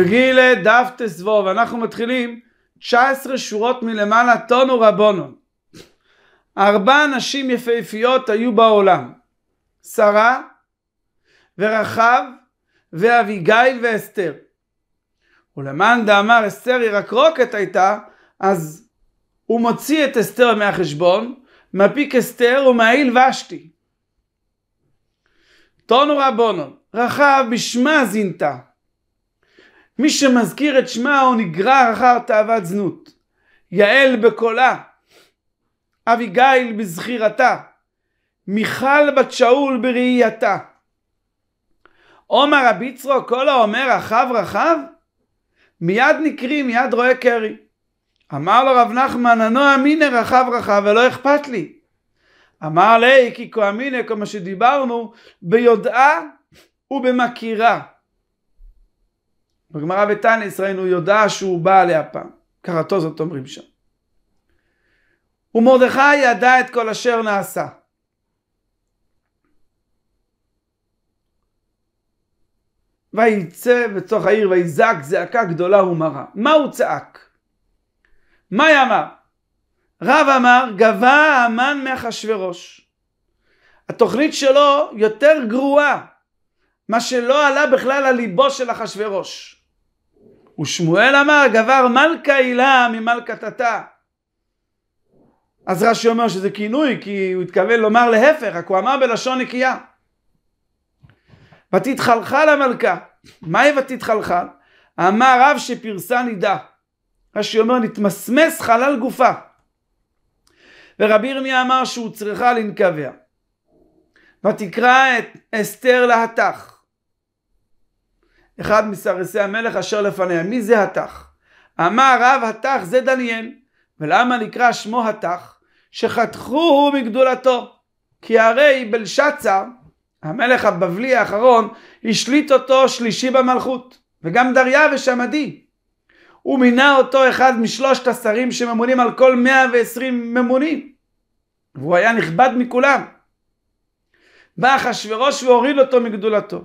מגילה דף תסבוב, ואנחנו מתחילים 19 שורות מלמעלה, טונו רבונו. ארבע נשים יפהפיות היו בעולם, שרה ורחב ואביגיל ואסתר. ולמאן דאמר אסתר רוקת הייתה, אז הוא מוציא את אסתר מהחשבון, מפיק אסתר ומעיל ושתי. טונו רבונו, רחב בשמה זינתה, מי שמזכיר את שמה הוא נגרר אחר תאוות זנות. יעל בקולה, אביגיל בזכירתה, מיכל בת שאול בראייתה. עומר הביצרו כל האומר רחב רחב מיד נקרי מיד רואה קרי. אמר לו רב נחמן הנוע מינא רחב רחב ולא אכפת לי. אמר לי כי כהמינא כמו שדיברנו ביודעה ובמכירה בגמרא בתניס ראינו יודע שהוא בא עליה פעם, קראתו זאת אומרים שם. ומרדכי ידע את כל אשר נעשה. ויצא בתוך העיר ויזעק זעקה גדולה ומרה. מה הוא צעק? מה יאמר? רב אמר, גבה המן מאחשוורוש. התוכנית שלו יותר גרועה, מה שלא עלה בכלל על ליבו של אחשוורוש. ושמואל אמר גבר מלכה הילה ממלכת התא. אז רש"י אומר שזה כינוי כי הוא התכוון לומר להפך, רק הוא אמר בלשון נקייה. ותתחלחל המלכה. מהי ותתחלחל? אמר רב שפרסה נידה. רש"י אומר נתמסמס חלל גופה. ורבי ירמיה אמר שהוא צריכה לנקביה. ותקרא את אסתר להתך. אחד מסרסי המלך אשר לפניה. מי זה התח? אמר רב התח זה דניאל. ולמה נקרא שמו התח? הוא מגדולתו. כי הרי בלשצה, המלך הבבלי האחרון, השליט אותו שלישי במלכות, וגם דריווש המדי. הוא מינה אותו אחד משלושת השרים שממונים על כל 120 ממונים, והוא היה נכבד מכולם. בא אחשורוש והוריד אותו מגדולתו.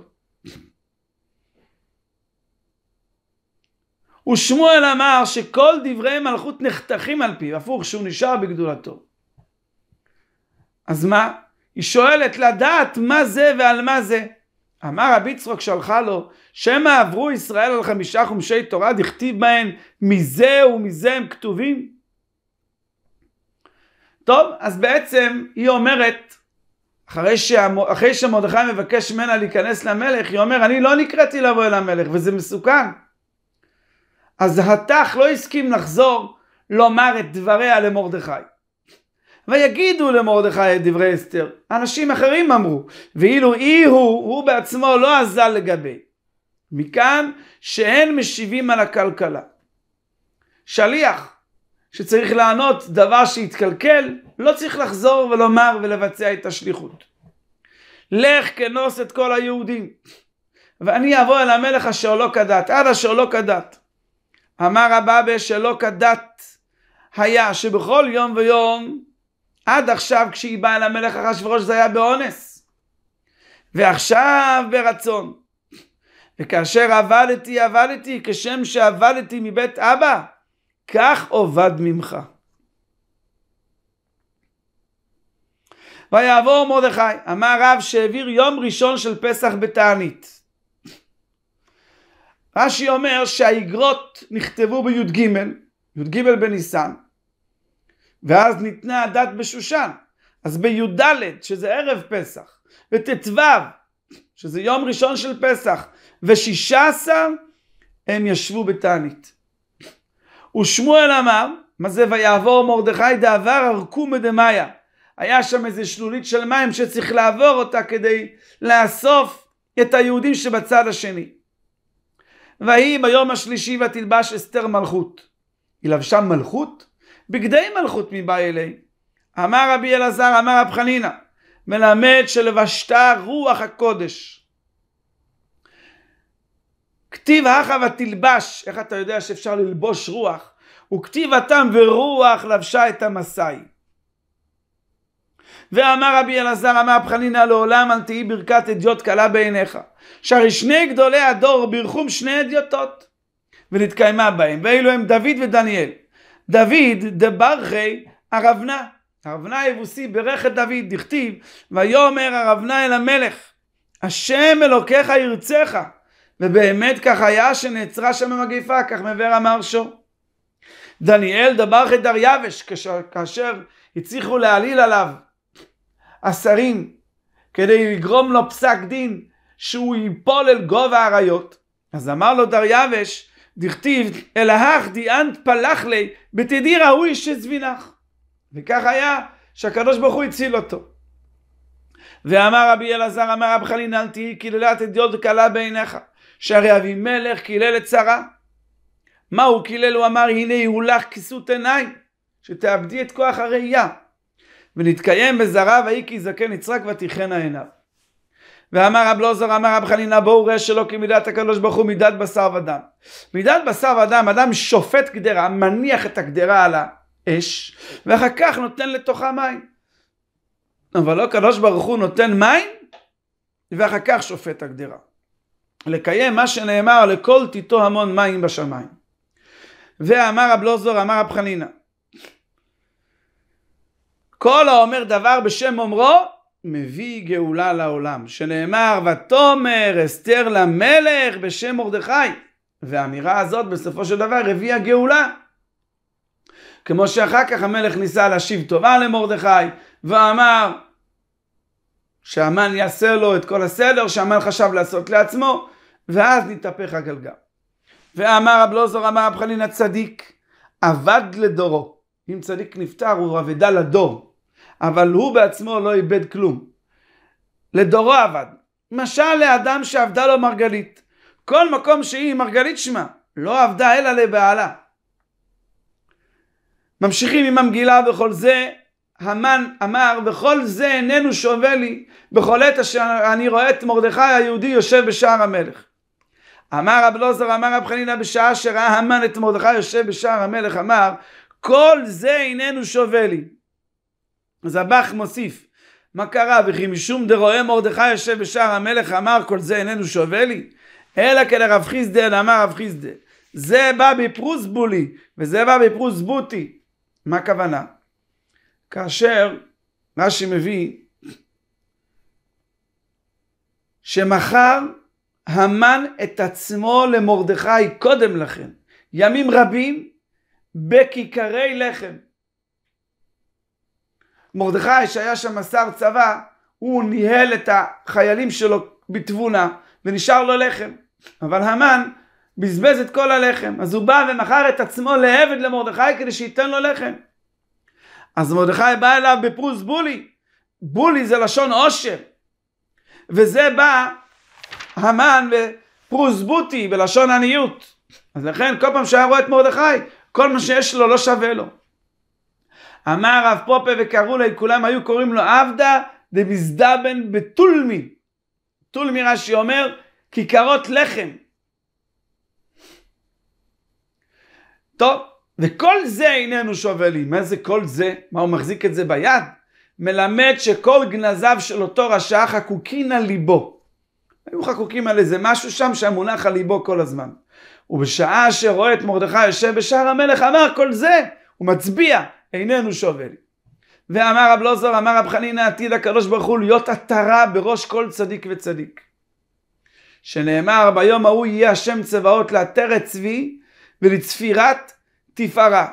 ושמואל אמר שכל דברי מלכות נחתכים על פיו, הפוך, שהוא נשאר בגדולתו. אז מה? היא שואלת לדעת מה זה ועל מה זה. אמר רבי צחוק שלחה לו, שמא עברו ישראל על חמישה חומשי תורה, דכתיב בהן מזה ומזה הם כתובים. טוב, אז בעצם היא אומרת, אחרי, שהמו, אחרי שמרדכי מבקש ממנה להיכנס למלך, היא אומרת, אני לא נקראתי לבוא אל המלך, וזה מסוכן. אז התח לא הסכים לחזור לומר את דבריה למרדכי. ויגידו למרדכי את דברי אסתר, אנשים אחרים אמרו, ואילו אי הוא, הוא בעצמו לא עזל לגבי. מכאן שאין משיבים על הכלכלה. שליח שצריך לענות דבר שהתקלקל, לא צריך לחזור ולומר ולבצע את השליחות. לך כנוס את כל היהודים, ואני אבוא אל המלך אשר לא כדת, עד אשר לא כדת. אמר הבבא שלא כדת היה שבכל יום ויום, עד עכשיו כשהיא באה למלך אחשורוש זה היה באונס, ועכשיו ברצון. וכאשר עבדתי עבדתי כשם שעבדתי מבית אבא, כך אובד ממך. ויעבור מרדכי, אמר רב שהעביר יום ראשון של פסח בתענית. רש"י אומר שהאיגרות נכתבו בי"ג, י"ג בניסן, ואז ניתנה הדת בשושן. אז בי"ד, שזה ערב פסח, וט"ו, שזה יום ראשון של פסח, ושישה עשר, הם ישבו בתענית. ושמואל אמר, מה זה ויעבור מרדכי דעבר ארקומי דמאיה. היה שם איזה שלולית של מים שצריך לעבור אותה כדי לאסוף את היהודים שבצד השני. ויהי ביום השלישי ותלבש אסתר מלכות. היא לבשה מלכות? בגדי מלכות מבא אלי. אמר רבי אלעזר, אמר רב חנינא, מלמד שלבשתה רוח הקודש. כתיב הכה ותלבש, איך אתה יודע שאפשר ללבוש רוח? וכתיב התם ורוח לבשה את המסאי. ואמר רבי אלעזר אמר פחנינה לעולם אל תהי ברכת אדיוט קלה בעיניך. שהרי שני גדולי הדור בירכו שני אדיוטות ונתקיימה בהם ואלו הם דוד ודניאל. דוד דברכי הרבנה הרבנה היבוסי ברכת דוד דכתיב ויאמר הרבנה אל המלך השם אלוקיך ירצך ובאמת כך היה שנעצרה שם המגיפה כך מבאר המרשו. דניאל דברכי את דריווש כאשר הצליחו להעליל עליו השרים כדי לגרום לו פסק דין שהוא ייפול אל גובה האריות. אז אמר לו דריווש, דכתיב אלהך דיאנט פלח לי בתדי ראוי שזבינך. וכך היה שהקדוש ברוך הוא הציל אותו. ואמר רבי אלעזר, אמר רב חנין, אל תהי קיללת אדיוט קלה בעיניך, שהרי אבימלך קילל את שרה. מה הוא קילל? הוא אמר, הנה יהולך כיסות עיניים, שתאבדי את כוח הראייה. ונתקיים בזרע ויהי כי זקן יצרק ותיכנה עיניו. ואמר רב לוזר, אמר רב חנינא, בואו ראה שלא כי מידת הקדוש ברוך הוא מידת בשר ודם. מידת בשר ודם, אדם שופט גדרה, מניח את הגדרה על האש, ואחר כך נותן לתוכה מים. אבל לא קדוש ברוך הוא נותן מים, ואחר כך שופט הגדרה. לקיים מה שנאמר, לכל תיתו המון מים בשמיים. ואמר רב לוזור, אמר רב חנינא, כל האומר דבר בשם אומרו, מביא גאולה לעולם, שנאמר ותאמר אסתר למלך בשם מרדכי. והאמירה הזאת בסופו של דבר הביאה גאולה. כמו שאחר כך המלך ניסה להשיב טובה למרדכי, ואמר שהמן יעשה לו את כל הסדר שהמן חשב לעשות לעצמו, ואז נתהפך הגלגל. ואמר רב לוזור, אמר רב חנין הצדיק, אבד לדורו. אם צדיק נפטר הוא אבדה לדור, אבל הוא בעצמו לא איבד כלום. לדורו עבד. משל לאדם שעבדה לו מרגלית. כל מקום שהיא מרגלית שמה, לא עבדה אלא לבעלה. ממשיכים עם המגילה וכל זה, המן אמר, וכל זה איננו שווה לי בכל עת אשר אני רואה את מרדכי היהודי יושב בשער המלך. אמר רב לוזר, אמר רב חנינא, בשעה שראה המן את מרדכי יושב בשער המלך, אמר, כל זה איננו שווה לי. אז הבח מוסיף, מה קרה? וכי משום דרועה מרדכי יושב בשער המלך אמר כל זה איננו שווה לי? אלא כלרב חיסדה אמר רב חיסדה. זה בא בפרוס בולי וזה בא בפרוס בוטי. מה הכוונה? כאשר רש"י מביא שמכר המן את עצמו למרדכי קודם לכן. ימים רבים בכיכרי לחם. מרדכי שהיה שם שר צבא, הוא ניהל את החיילים שלו בתבונה ונשאר לו לחם. אבל המן בזבז את כל הלחם, אז הוא בא ומכר את עצמו לעבד למרדכי כדי שייתן לו לחם. אז מרדכי בא אליו בפרוס בולי, בולי זה לשון עושר. וזה בא המן בפרוס בוטי בלשון עניות. אז לכן כל פעם שהיה רואה את מרדכי, כל מה שיש לו לא שווה לו. אמר רב פופה וקראו לי, כולם היו קוראים לו עבדה דמזדבן בתולמי. תולמי רש"י אומר, כיכרות לחם. טוב, וכל זה איננו שווה לי. מה זה כל זה? מה, הוא מחזיק את זה ביד? מלמד שכל גנזיו של אותו רשע חקוקין על ליבו. היו חקוקים על איזה משהו שם שהמונח על ליבו כל הזמן. ובשעה שרואה את מרדכי יושב בשער המלך, אמר כל זה, הוא מצביע, איננו שווה לי. ואמר רב לוזור, אמר רב חנינא, עתיד הקדוש ברוך הוא להיות עטרה בראש כל צדיק וצדיק. שנאמר, ביום ההוא יהיה השם צבאות לעטר את צבי ולצפירת תפארה.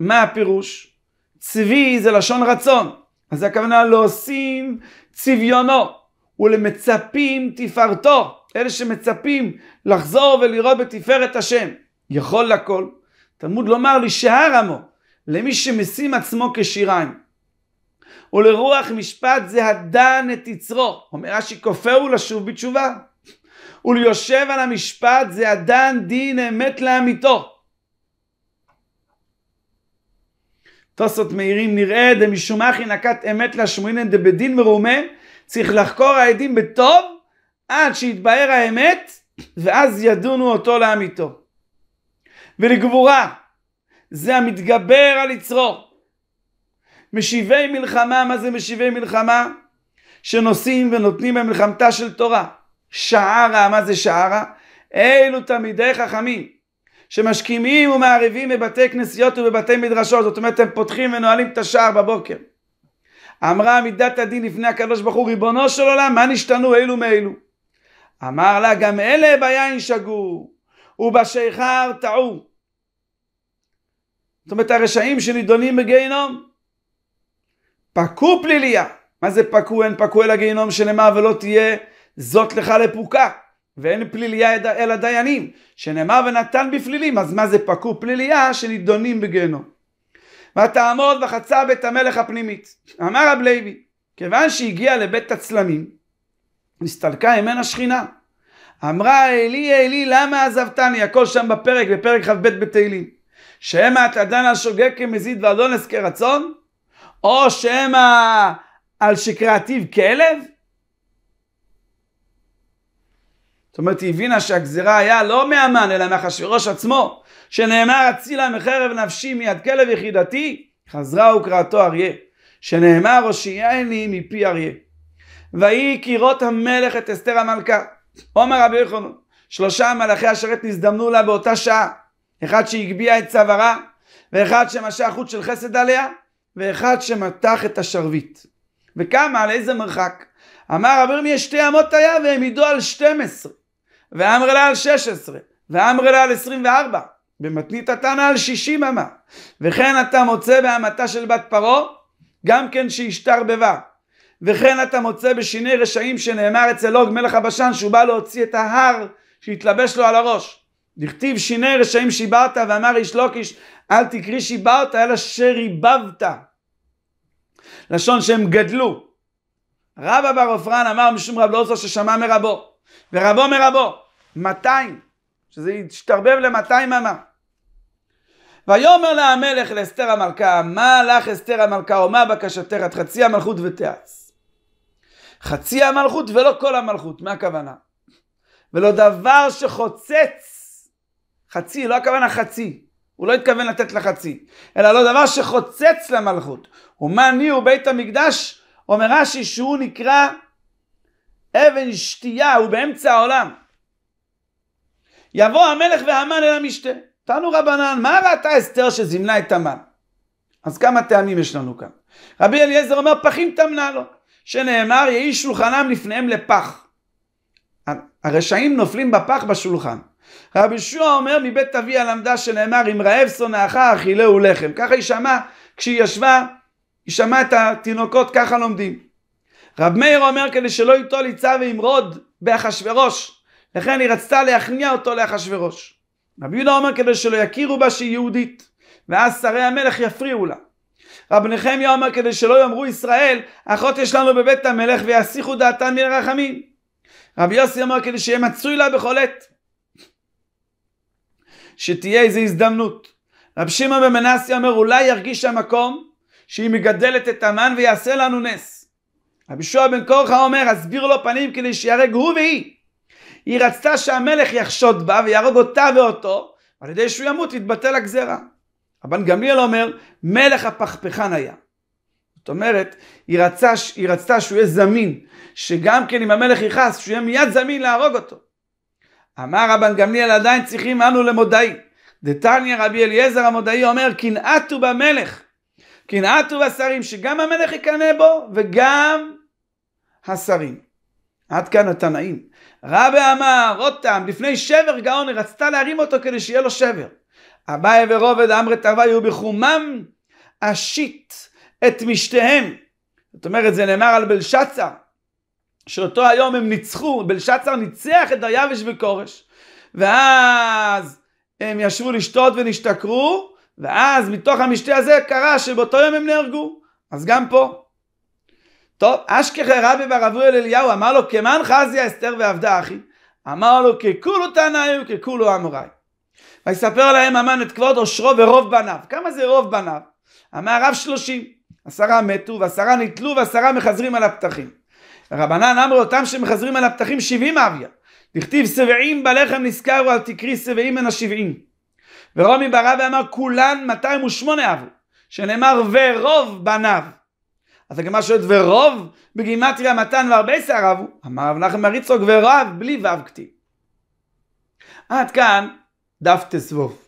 מה הפירוש? צבי זה לשון רצון, אז הכוונה להוסיף צביונו ולמצפים תפארתו. אלה שמצפים לחזור ולראות בתפארת השם. יכול לכל. תלמוד לומר לי שהר עמו, למי שמשים עצמו כשיריים. ולרוח משפט זה הדן את יצרו. אומר רש"י, כופהו לשוב בתשובה. וליושב על המשפט זה הדן דין אמת לאמיתו. תוספות מאירים נראה דמשומחי נקת אמת להשמועינן דבדין מרומה צריך לחקור העדים בטוב עד שיתבהר האמת, ואז ידונו אותו לאמיתו. ולגבורה, זה המתגבר על יצרו. משיבי מלחמה, מה זה משיבי מלחמה? שנושאים ונותנים במלחמתה של תורה. שערה, מה זה שערה? אלו תלמידי חכמים, שמשכימים ומערבים בבתי כנסיות ובבתי מדרשות, זאת אומרת הם פותחים ונועלים את השער בבוקר. אמרה מידת הדין לפני הקדוש ברוך הוא, ריבונו של עולם, מה נשתנו אלו מאלו? אמר לה גם אלה ביין שגו ובשיכר טעו. זאת אומרת הרשעים שנידונים בגיהנום פקו פליליה. מה זה פקו? אין פקו אל הגיהינום שנאמר ולא תהיה זאת לך לפוקה. ואין פליליה אל הדיינים, שנאמר ונתן בפלילים, אז מה זה פקו פליליה שנידונים בגיהנום. ותעמוד וחצה בית המלך הפנימית. אמר רב לוי, כיוון שהגיע לבית הצלמים, נסתלקה ממנה שכינה. אמרה אלי אלי למה עזבתני, הכל שם בפרק, בפרק כ"ב בתהילים. שמא את על שוגג כמזיד ואדונס כרצון, או שמא על שקרעתיו כלב? זאת אומרת, היא הבינה שהגזירה היה לא מהמן, אלא מאחשוורוש עצמו, שנאמר אצילה מחרב נפשי מיד כלב יחידתי, חזרה וקראתו אריה, שנאמר הושיעני מפי אריה. ויהי קירות המלך את אסתר המלכה. עומר רבי יוחנן, שלושה מלאכי השרת נזדמנו לה באותה שעה. אחד שהגביה את צווארה, ואחד שמשה חוט של חסד עליה, ואחד שמתח את השרביט. וכמה, על איזה מרחק? אמר רבי ירמיה שתי אמות היה והעמידו על 12, ואמר לה על 16, ואמר לה על 24, במתנית התנא על 60 אמה. וכן אתה מוצא בהמתה של בת פרעה, גם כן שהשתרבבה. וכן אתה מוצא בשיני רשעים שנאמר אצל אוג מלך הבשן שהוא בא להוציא את ההר שהתלבש לו על הראש. דכתיב שיני רשעים שיברת ואמר איש לוקיש לא אל תקרי שיברת אלא שריבבת. לשון שהם גדלו. רבא בר עופרן אמר משום רב לאוזו ששמע מרבו ורבו מרבו 200 שזה ישתרבב ל-200 אמה. ויאמר לה המלך לאסתר המלכה, מה לך אסתר המלכה, ומה בקשתך, את חצי המלכות ותעש. חצי המלכות ולא כל המלכות, מה הכוונה? ולא דבר שחוצץ, חצי, לא הכוונה חצי, הוא לא התכוון לתת לחצי, אלא לא דבר שחוצץ למלכות. ומה ניהו בית המקדש? אומר רש"י שהוא נקרא אבן שתייה, הוא באמצע העולם. יבוא המלך והמן אל המשתה. תענו רבנן, מה ראתה אסתר שזימנה את המן? אז כמה טעמים יש לנו כאן. רבי אליעזר אומר, פחים טמנה לו. שנאמר יהי שולחנם לפניהם לפח. הרשעים נופלים בפח בשולחן. רבי שועה אומר מבית אביה למדה שנאמר אם רעב שונאך אכילהו לחם. ככה היא שמעה כשהיא ישבה, היא שמעה את התינוקות ככה לומדים. רב מאיר אומר כדי שלא ייטול עיצה וימרוד באחשורוש לכן היא רצתה להכניע אותו לאחשורוש. רבי יהודה אומר כדי שלא יכירו בה שהיא יהודית ואז שרי המלך יפריעו לה. רב נחמיה אומר כדי שלא יאמרו ישראל, אחות יש לנו בבית המלך ויסיחו דעתן מן הרחמים. רב יוסי אומר כדי שיהיה מצוי לה בכל עת. שתהיה איזו הזדמנות. רב שמעון במנסיה אומר אולי ירגיש המקום שהיא מגדלת את המן ויעשה לנו נס. רבי שועה בן קורחה אומר הסביר לו פנים כדי שיהרג הוא והיא. היא רצתה שהמלך יחשוד בה ויהרוג אותה ואותו, על ידי שהוא ימות יתבטל הגזרה. רבן גמליאל אומר, מלך הפכפכן היה. זאת אומרת, היא, רצה, היא רצתה שהוא יהיה זמין, שגם כן אם המלך יכעס, שהוא יהיה מיד זמין להרוג אותו. אמר רבן גמליאל, עדיין צריכים אנו למודעי. דתניא רבי אליעזר המודעי אומר, קנאתו במלך. קנאתו בשרים, שגם המלך יקנא בו, וגם השרים. עד כאן התנאים. רבי אמר, עוד טעם, לפני שבר גאון, היא רצתה להרים אותו כדי שיהיה לו שבר. אביי ורובד אמרי תרווי ובחומם אשית את משתיהם. זאת אומרת, זה נאמר על בלשצר, שאותו היום הם ניצחו, בלשצר ניצח את דריווש וכורש, ואז הם ישבו לשתות ונשתכרו, ואז מתוך המשתה הזה קרה שבאותו יום הם נהרגו, אז גם פה. טוב, אשכחי רבי ברב אל אליהו אמר לו כמן חזיה אסתר ועבדה אחי, אמר לו ככולו תנאי וככולו אמוראי. ויספר להם המן את כבוד עושרו ורוב בניו. כמה זה רוב בניו? אמר רב שלושים. עשרה מתו ועשרה נתלו ועשרה מחזרים על הפתחים. רבנן אמרו אותם שמחזרים על הפתחים שבעים אביה. דכתיב שבעים בלחם נזכרו על תקרי שבעים מן השבעים. ורומי ברא ואמר כולן 208 אבו, שנאמר ורוב בניו. אז הגמרא שואלת ורוב בגימטריה מתן 214 אבו, אמר רב נחם מריצוק ורב בלי וו כתיב. עד כאן Daf Tesvov.